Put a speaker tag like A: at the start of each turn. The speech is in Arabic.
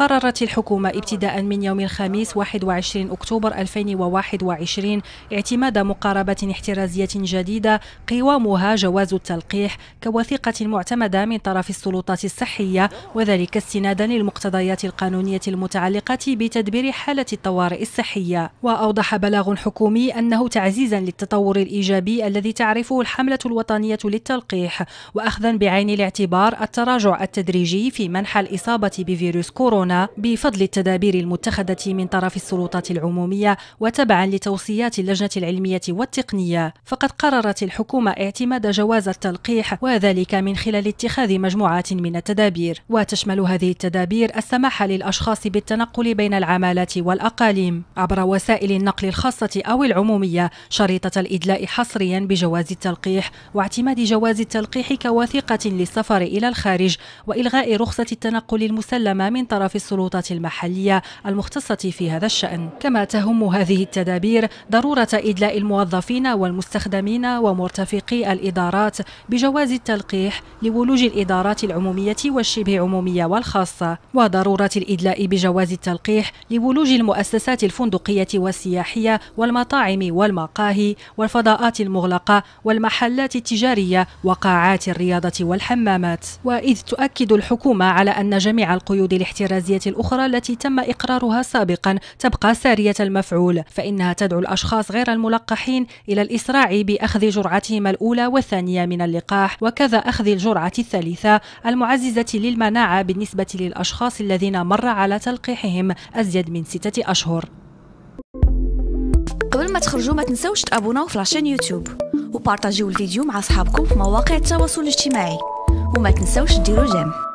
A: قررت الحكومة ابتداء من يوم الخميس 21 أكتوبر 2021 اعتماد مقاربة احترازية جديدة قوامها جواز التلقيح كوثيقة معتمدة من طرف السلطات الصحية وذلك استنادا للمقتضيات القانونية المتعلقة بتدبير حالة الطوارئ الصحية وأوضح بلاغ حكومي أنه تعزيزا للتطور الإيجابي الذي تعرفه الحملة الوطنية للتلقيح وأخذا بعين الاعتبار التراجع التدريجي في منحى الإصابة بفيروس كورونا كورونا بفضل التدابير المتخذة من طرف السلطات العمومية وتبعا لتوصيات اللجنة العلمية والتقنية فقد قررت الحكومة اعتماد جواز التلقيح وذلك من خلال اتخاذ مجموعة من التدابير وتشمل هذه التدابير السماح للأشخاص بالتنقل بين العمالات والأقاليم عبر وسائل النقل الخاصة أو العمومية شريطة الإدلاء حصريا بجواز التلقيح واعتماد جواز التلقيح كوثيقة للسفر إلى الخارج وإلغاء رخصة التنقل المسلمة من طرف السلطات المحلية المختصة في هذا الشأن كما تهم هذه التدابير ضرورة إدلاء الموظفين والمستخدمين ومرتفقي الإدارات بجواز التلقيح لولوج الإدارات العمومية والشبه عمومية والخاصة وضرورة الإدلاء بجواز التلقيح لولوج المؤسسات الفندقية والسياحية والمطاعم والمقاهي والفضاءات المغلقة والمحلات التجارية وقاعات الرياضة والحمامات وإذ تؤكد الحكومة على أن جميع القيود الاحترازية الجنازية الأخرى التي تم إقرارها سابقا تبقى سارية المفعول فإنها تدعو الأشخاص غير الملقحين إلى الإسراع بأخذ جرعتهم الأولى والثانية من اللقاح وكذا أخذ الجرعة الثالثة المعززة للمناعة بالنسبة للأشخاص الذين مر على تلقيحهم أزيد من ستة أشهر قبل ما تخرجوا ما تنسوش تابوناو في لاشين يوتيوب وبارطاجيو الفيديو مع أصحابكم في مواقع التواصل الاجتماعي وما تنسوش ديروا جيم